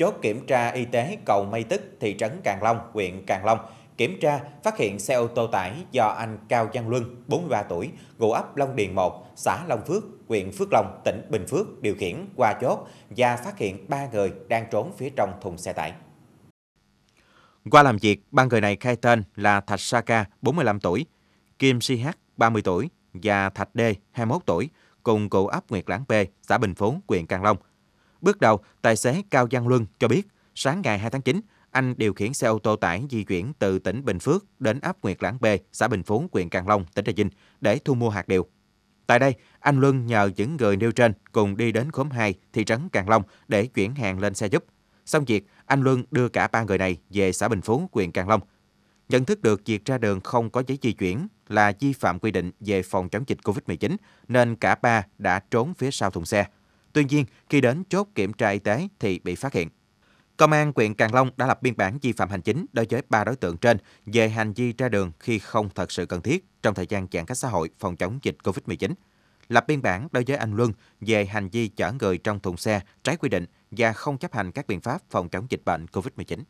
Chốt kiểm tra y tế cầu Mây Tức, thị trấn Càng Long, huyện Càng Long kiểm tra phát hiện xe ô tô tải do anh Cao Văn Luân, 43 tuổi, ngụ ấp Long Điền 1, xã Long Phước, huyện Phước Long, tỉnh Bình Phước điều khiển qua chốt và phát hiện ba người đang trốn phía trong thùng xe tải. Qua làm việc, ba người này khai tên là Thạch Saka, 45 tuổi, Kim Si Hát, 30 tuổi và Thạch Đê, 21 tuổi, cùng cụ ấp Nguyệt Lãng B, xã Bình Phú, huyện Càng Long – Bước đầu, tài xế Cao Giang Luân cho biết, sáng ngày 2 tháng 9, anh điều khiển xe ô tô tải di chuyển từ tỉnh Bình Phước đến ấp Nguyệt Lãng B, xã Bình Phú, huyện Càng Long, tỉnh Trà Vinh để thu mua hạt điều. Tại đây, anh Luân nhờ những người nêu trên cùng đi đến khóm 2, thị trấn Càng Long để chuyển hàng lên xe giúp. Xong việc, anh Luân đưa cả ba người này về xã Bình Phú, huyện Càng Long. Nhận thức được việc ra đường không có giấy di chuyển là vi phạm quy định về phòng chống dịch COVID-19, nên cả ba đã trốn phía sau thùng xe. Tuy nhiên, khi đến chốt kiểm tra y tế thì bị phát hiện. Công an huyện Càng Long đã lập biên bản vi phạm hành chính đối với ba đối tượng trên về hành vi ra đường khi không thật sự cần thiết trong thời gian giãn cách xã hội phòng chống dịch COVID-19. Lập biên bản đối với anh Luân về hành vi chở người trong thùng xe trái quy định và không chấp hành các biện pháp phòng chống dịch bệnh COVID-19.